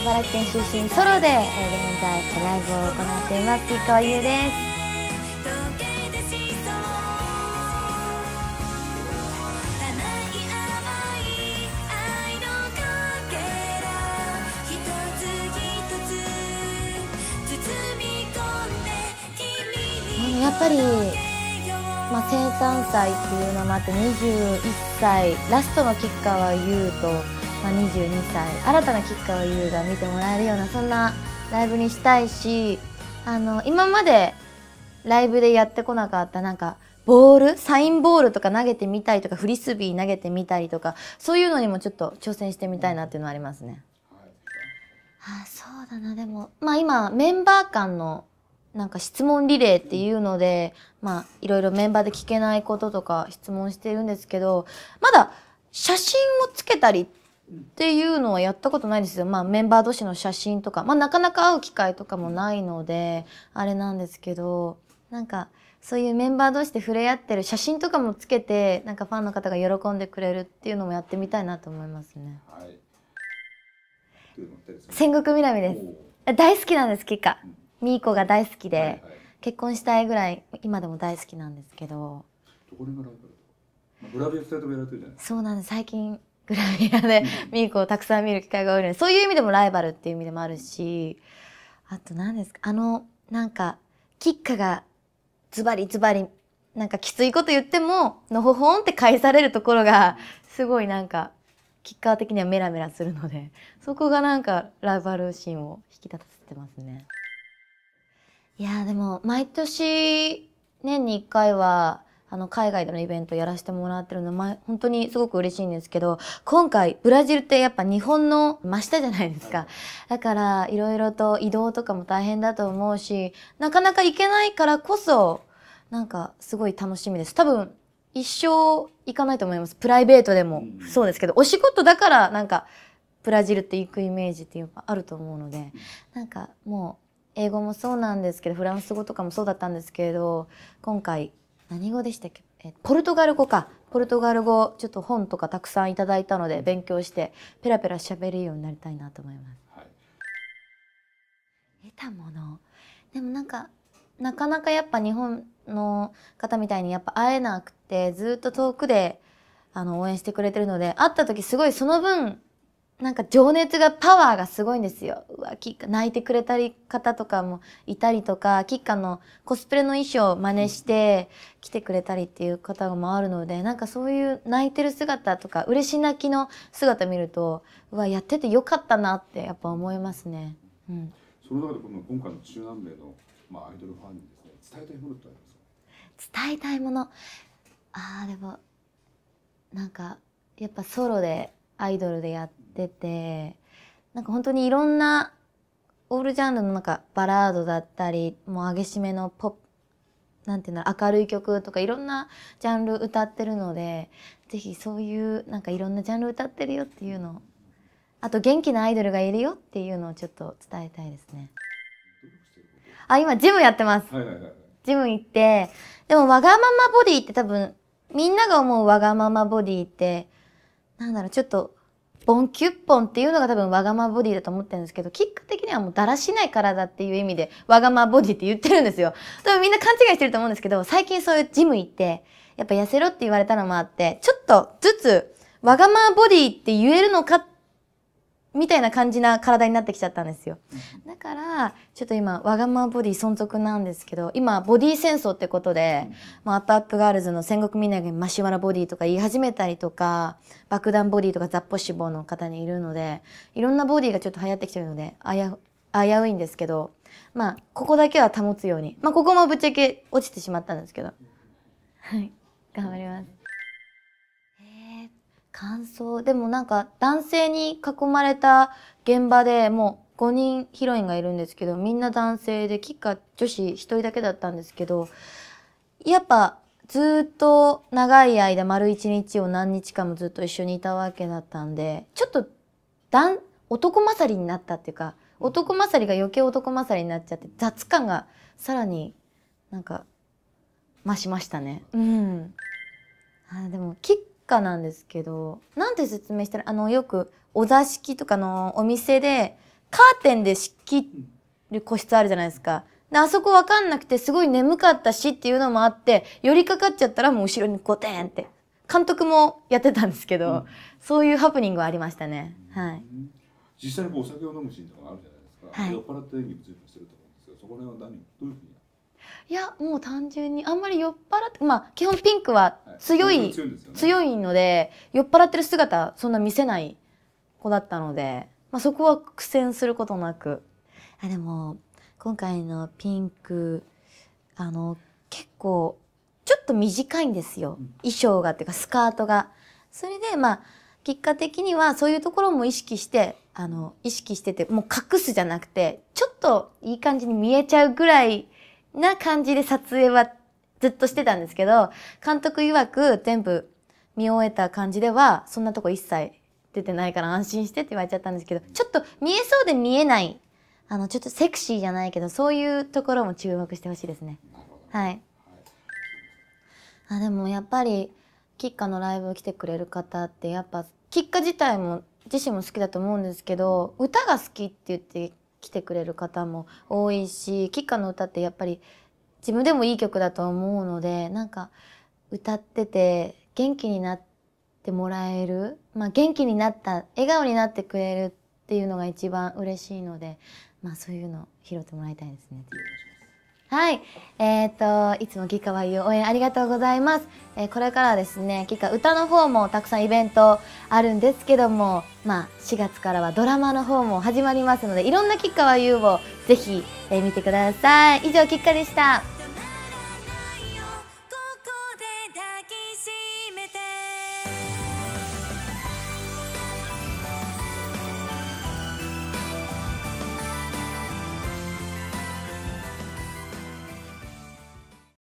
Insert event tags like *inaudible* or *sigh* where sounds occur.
茨城県出身ソロで、えー、現在ライブを行っています吉川優ですやっぱり、まあ、生誕祭っていうのもあって21歳ラストの吉川優とまあ、22歳新たな吉川優が見てもらえるようなそんなライブにしたいしあの今までライブでやってこなかったなんかボールサインボールとか投げてみたりとかフリスビー投げてみたりとかそういうのにもちょっと挑戦してみたいなっていうのはありますね。あそうだなでもまあ今メンバー間のなんか質問リレーっていうのでまあいろいろメンバーで聞けないこととか質問してるんですけどまだ写真をつけたりってっていうのはやったことないですよ。まあメンバー同士の写真とか、まあなかなか会う機会とかもないので、あれなんですけど、なんかそういうメンバー同士で触れ合ってる写真とかもつけて、なんかファンの方が喜んでくれるっていうのもやってみたいなと思いますね。はい。戦国南です。大好きなんです、結果。みーこが大好きで、はいはい、結婚したいぐらい、今でも大好きなんですけど。どこでもライブグラビア2人ともやられてるじゃないですか。そうなんです、最近。グラビアでミーコをたくさん見る機会が多いのでそういう意味でもライバルっていう意味でもあるしあと何ですかあのなんかキッカがズバリズバリなんかきついこと言ってものほほんって返されるところがすごいなんかキッカー的にはメラメラするのでそこがなんかライバル心を引き立たせてますね。いやでも毎年年に一回はあの、海外でのイベントやらせてもらってるの、ま、本当にすごく嬉しいんですけど、今回、ブラジルってやっぱ日本の真下じゃないですか。だから、いろいろと移動とかも大変だと思うし、なかなか行けないからこそ、なんか、すごい楽しみです。多分、一生行かないと思います。プライベートでも、そうですけど、お仕事だから、なんか、ブラジルって行くイメージっていうかあると思うので、なんか、もう、英語もそうなんですけど、フランス語とかもそうだったんですけれど、今回、何語でしたっけえポルトガル語かポルトガル語ちょっと本とかたくさんいただいたので勉強してペラペラ喋れるようになりたいなと思います。はい、得たものでもなんかなかなかやっぱ日本の方みたいにやっぱ会えなくてずっと遠くであの応援してくれてるので会った時すごいその分なんか情熱がパワーがすごいんですよ。うわ、キッカ泣いてくれたり方とかもいたりとか、キッカのコスプレの衣装を真似して来てくれたりっていう方もあるので、なんかそういう泣いてる姿とか、嬉し泣きの姿見ると、うわ、やっててよかったなってやっぱ思いますね。うん。その中でこの今回の中南米の、まあ、アイドルファンにですね、伝えたいものってありますか伝えたいもの。ああ、でも、なんか、やっぱソロでアイドルでやっててなんか本当にいろんなオールジャンルのなんかバラードだったりもう上げしめのポップなんていうの明るい曲とかいろんなジャンル歌ってるのでぜひそういうなんかいろんなジャンル歌ってるよっていうのあと元気なアイドルがいるよっていうのをちょっと伝えたいですね。あ今ジムやってます、はいはいはい、ジム行ってでもわがままボディって多分みんなが思うわがままボディってなんだろう、ちょっと、ボンキュッポンっていうのが多分わがまボディだと思ってるんですけど、キック的にはもうだらしない体っていう意味でわがまボディって言ってるんですよ。多 *laughs* 分みんな勘違いしてると思うんですけど、最近そういうジム行って、やっぱ痩せろって言われたのもあって、ちょっとずつわがまボディって言えるのかっみたいな感じな体になってきちゃったんですよ。だから、ちょっと今、わがままボディ存続なんですけど、今、ボディ戦争ってことで、うまあ、アップアップガールズの戦国みながマシュマラボディとか言い始めたりとか、爆弾ボディとか雑歩脂肪の方にいるので、いろんなボディがちょっと流行ってきてるので、危ういんですけど、まあ、ここだけは保つように。まあ、ここもぶっちゃけ落ちてしまったんですけど。はい。頑張ります。感想でもなんか男性に囲まれた現場でもう5人ヒロインがいるんですけどみんな男性でキッカ女子1人だけだったんですけどやっぱずっと長い間丸1日を何日間もずっと一緒にいたわけだったんでちょっと男勝りになったっていうか男勝りが余計男勝りになっちゃって雑感がさらになんか増しましたね。うん、あでもキッ家なんですけど、なんて説明したら、あの、よくお座敷とかのお店で、カーテンで仕切る個室あるじゃないですか。で、あそこわかんなくて、すごい眠かったしっていうのもあって、寄りかかっちゃったらもう後ろにゴテンって。監督もやってたんですけど、うん、そういうハプニングはありましたね。はい。実際にこうお酒を飲むシーンとかあるじゃないですか。はい、酔っ払って演技もぶんしてると思うんですけど、そこら辺は何、どういうふうにいやもう単純にあんまり酔っ払ってまあ基本ピンクは強い、はい、強い、ね、強いので酔っ払ってる姿そんな見せない子だったので、まあ、そこは苦戦することなくあでも今回のピンクあの結構ちょっと短いんですよ、衣装がっていうかスカートが。それでまあ結果的にはそういうところも意識してあの意識しててもう隠すじゃなくてちょっといい感じに見えちゃうぐらいな感じで撮影はずっとしてたんですけど、監督曰く全部見終えた感じでは、そんなとこ一切出てないから安心してって言われちゃったんですけど、ちょっと見えそうで見えない、あの、ちょっとセクシーじゃないけど、そういうところも注目してほしいですね。はい。あ、でもやっぱり、キッカのライブ来てくれる方って、やっぱ、キッカ自体も、自身も好きだと思うんですけど、歌が好きって言って来てくれる方も多いし吉川の歌ってやっぱり自分でもいい曲だと思うのでなんか歌ってて元気になってもらえる、まあ、元気になった笑顔になってくれるっていうのが一番嬉しいので、まあ、そういうの拾ってもらいたいですね。はい。えっ、ー、と、いつもギカは言う応援ありがとうございます。えー、これからですね、ギカ歌の方もたくさんイベントあるんですけども、まあ、4月からはドラマの方も始まりますので、いろんなギカは言うをぜひ、えー、見てください。以上、ギカでした。